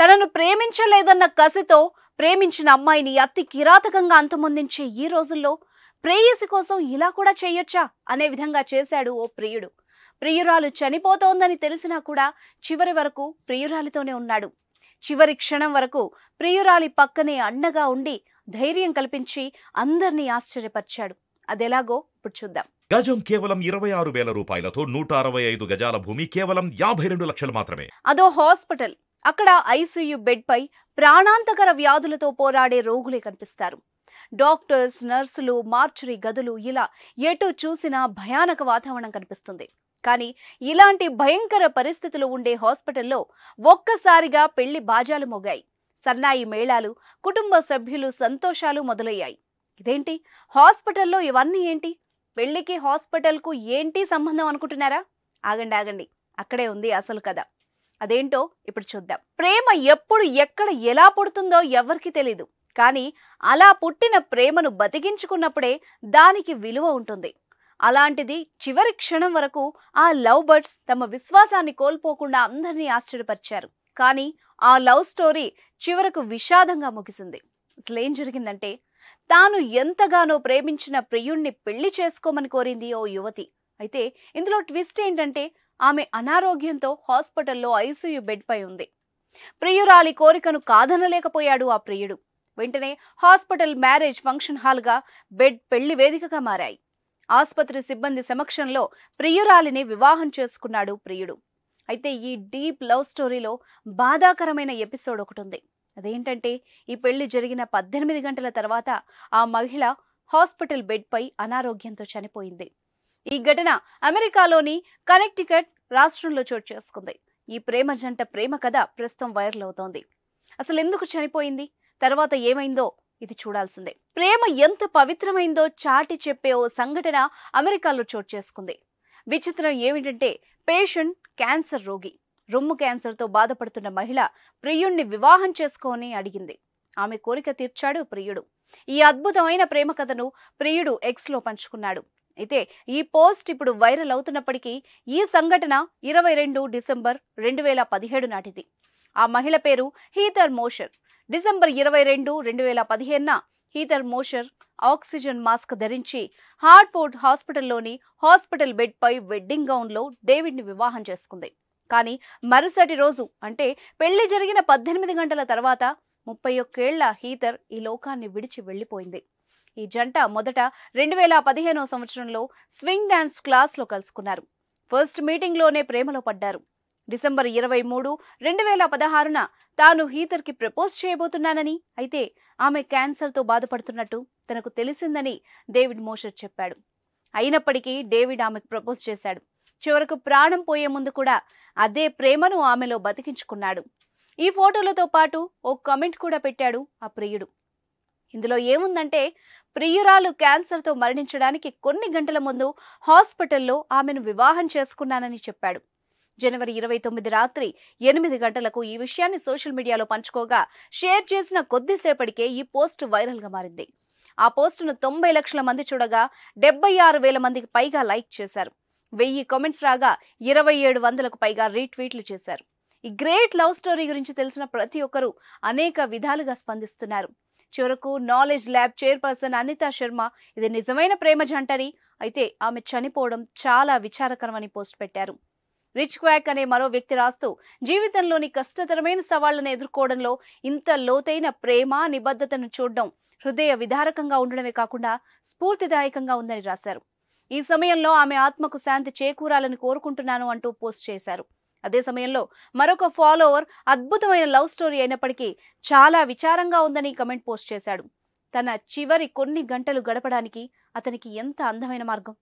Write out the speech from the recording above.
తనను ప్రేమించలేదన్న కసితో ప్రేమించిన అమ్మాయిని అతి కిరాతకంగా అంతమొందించే ఈ రోజుల్లో ప్రేయసి కోసం ఇలా కూడా చేయొచ్చా అనే విధంగా చేశాడు ఓ ప్రియుడు ప్రియురాలు చనిపోతోందని తెలిసినా కూడా చివరి వరకు ప్రియురాలితోనే ఉన్నాడు చివరి క్షణం వరకు ప్రియురాలి పక్కనే అండగా ఉండి ధైర్యం కల్పించి అందరినీ ఆశ్చర్యపరిచాడు అదెలాగో ఇప్పుడు చూద్దాం గజం కేవలం ఇరవై ఆరు వేల రూపాయలతో నూట అరవై ఐదు గజాల భూమి కేవలం యాభై రెండు లక్షలు మాత్రమే అదో హాస్పిటల్ అక్కడ ఐసీయూ బెడ్పై ప్రాణాంతకర వ్యాధులతో పోరాడే రోగులే కనిపిస్తారు డాక్టర్స్ నర్సులు మార్చరీ గదులు ఇలా ఎటు చూసినా భయానక వాతావరణం కనిపిస్తుంది కానీ ఇలాంటి భయంకర పరిస్థితులు ఉండే హాస్పిటల్లో ఒక్కసారిగా పెళ్లి బాజాలు మోగాయి సన్నాయి మేళాలు కుటుంబ సభ్యులు సంతోషాలు మొదలయ్యాయి ఇదేంటి హాస్పిటల్లో ఇవన్నీ ఏంటి పెళ్లికి హాస్పిటల్కు ఏంటి సంబంధం అనుకుంటున్నారా ఆగండి ఆగండి అక్కడే ఉంది అసలు కదా అదేంటో ఇప్పుడు చూద్దాం ప్రేమ ఎప్పుడు ఎక్కడ ఎలా పుడుతుందో ఎవరికి తెలీదు కానీ అలా పుట్టిన ప్రేమను బతికించుకున్నప్పుడే దానికి విలువ ఉంటుంది అలాంటిది చివరి క్షణం వరకు ఆ లవ్ బర్డ్స్ తమ విశ్వాసాన్ని కోల్పోకుండా అందరినీ ఆశ్చర్యపరిచారు కానీ ఆ లవ్ స్టోరీ చివరకు విషాదంగా ముగిసింది ఏం జరిగిందంటే తాను ఎంతగానో ప్రేమించిన ప్రియుణ్ణి పెళ్లి చేసుకోమని కోరింది ఓ యువతి అయితే ఇందులో ట్విస్ట్ ఏంటంటే ఆమె అనారోగ్యంతో హాస్పిటల్లో ఐసీయూ బెడ్పై ఉంది ప్రియురాలి కోరికను కాదనలేకపోయాడు ఆ ప్రియుడు వెంటనే హాస్పిటల్ మ్యారేజ్ ఫంక్షన్ హాల్గా బెడ్ పెళ్లి వేదికగా మారాయి ఆసుపత్రి సిబ్బంది సమక్షంలో ప్రియురాలిని వివాహం చేసుకున్నాడు ప్రియుడు అయితే ఈ డీప్ లవ్ స్టోరీలో బాధాకరమైన ఎపిసోడ్ ఒకటి ఉంది అదేంటంటే ఈ పెళ్లి జరిగిన పద్దెనిమిది గంటల తర్వాత ఆ మహిళ హాస్పిటల్ బెడ్పై అనారోగ్యంతో చనిపోయింది ఈ ఘటన అమెరికాలోని కనెక్టికట్ రాష్ట్రంలో చోటు చేసుకుంది ఈ ప్రేమ జంట ప్రేమ కథ ప్రస్తుతం వైరల్ అవుతోంది అసలు ఎందుకు చనిపోయింది తర్వాత ఏమైందో ఇది చూడాల్సిందే ప్రేమ ఎంత పవిత్రమైందో చాటి చెప్పే ఓ సంఘటన అమెరికాలో చోటు చేసుకుంది విచిత్రం ఏమిటంటే పేషెంట్ క్యాన్సర్ రోగి రొమ్ము క్యాన్సర్తో బాధపడుతున్న మహిళ ప్రియుణ్ణి వివాహం చేసుకోని అడిగింది ఆమె కోరిక తీర్చాడు ప్రియుడు ఈ అద్భుతమైన ప్రేమ కథను ప్రియుడు ఎక్స్లో పంచుకున్నాడు అయితే ఈ పోస్ట్ ఇప్పుడు వైరల్ అవుతున్నప్పటికీ ఈ సంఘటన ఇరవై రెండు డిసెంబర్ రెండు వేల పదిహేడు నాటిది ఆ మహిళ పేరు హీతర్ మోషర్ డిసెంబర్ ఇరవై రెండు రెండు వేల పదిహేనున హీతర్ మోషర్ ఆక్సిజన్ మాస్క్ ధరించి హార్ట్ఫోర్డ్ హాస్పిటల్లోని హాస్పిటల్ బెడ్పై వెడ్డింగ్ గౌన్లో డేవిడ్ని వివాహం చేసుకుంది కానీ మరుసటి రోజు అంటే పెళ్లి జరిగిన పద్దెనిమిది గంటల తర్వాత ముప్పై ఒక్కేళ్ల హీతర్ ఈ లోకాన్ని విడిచి వెళ్ళిపోయింది ఈ జంట మొదట రెండు వేల పదిహేనో సంవత్సరంలో స్వింగ్ డాన్స్ క్లాస్లో కలుసుకున్నారు ఫస్ట్ మీటింగ్లోనే ప్రేమలో పడ్డారు డిసెంబర్ ఇరవై మూడు రెండు వేల పదహారున తాను హీతర్కి ప్రపోజ్ చేయబోతున్నానని అయితే ఆమె క్యాన్సర్తో బాధపడుతున్నట్టు తనకు తెలిసిందని డేవిడ్ మోషర్ చెప్పాడు అయినప్పటికీ డేవిడ్ ఆమెకు ప్రపోజ్ చేశాడు చివరకు ప్రాణం పోయే ముందు కూడా అదే ప్రేమను ఆమెలో బతికించుకున్నాడు ఈ ఫోటోలతో పాటు ఓ కమెంట్ కూడా పెట్టాడు ఆ ప్రియుడు ఇందులో ఏముందంటే ప్రియురాలు క్యాన్సర్తో మరణించడానికి కొన్ని గంటల ముందు హాస్పిటల్లో ఆమెను వివాహం చేసుకున్నానని చెప్పాడు జనవరి ఇరవై తొమ్మిది రాత్రి ఎనిమిది గంటలకు ఈ విషయాన్ని సోషల్ మీడియాలో పంచుకోగా షేర్ చేసిన కొద్దిసేపటికే ఈ పోస్ట్ వైరల్గా మారింది ఆ పోస్టును తొంభై లక్షల మంది చూడగా డెబ్బై ఆరు వేల మందికి పైగా లైక్ చేశారు వెయ్యి కామెంట్స్ రాగా ఇరవై ఏడు వందలకు పైగా రీట్వీట్లు చేశారు ఈ గ్రేట్ లవ్ స్టోరీ గురించి తెలిసిన ప్రతి ఒక్కరూ అనేక విధాలుగా స్పందిస్తున్నారు చివరకు knowledge lab chairperson Anita Sharma ఇది నిజమైన ప్రేమ జంటని అయితే ఆమె చనిపోవడం చాలా విచారకరమని పోస్ట్ పెట్టారు రిచ్ క్వాక్ అనే మరో వ్యక్తి రాస్తూ జీవితంలోని కష్టతరమైన సవాళ్లను ఎదుర్కోవడంలో ఇంత లోతైన ప్రేమ నిబద్ధతను చూడడం హృదయ విదారకంగా ఉండడమే కాకుండా స్ఫూర్తిదాయకంగా ఉందని రాశారు ఈ సమయంలో ఆమె ఆత్మకు శాంతి చేకూరాలని కోరుకుంటున్నాను అంటూ పోస్ట్ చేశారు అదే సమయంలో మరొక ఫాలోవర్ అద్భుతమైన లవ్ స్టోరీ అయినప్పటికీ చాలా విచారంగా ఉందని కమెంట్ పోస్ట్ చేశాడు తన చివరి కొన్ని గంటలు గడపడానికి అతనికి ఎంత అందమైన మార్గం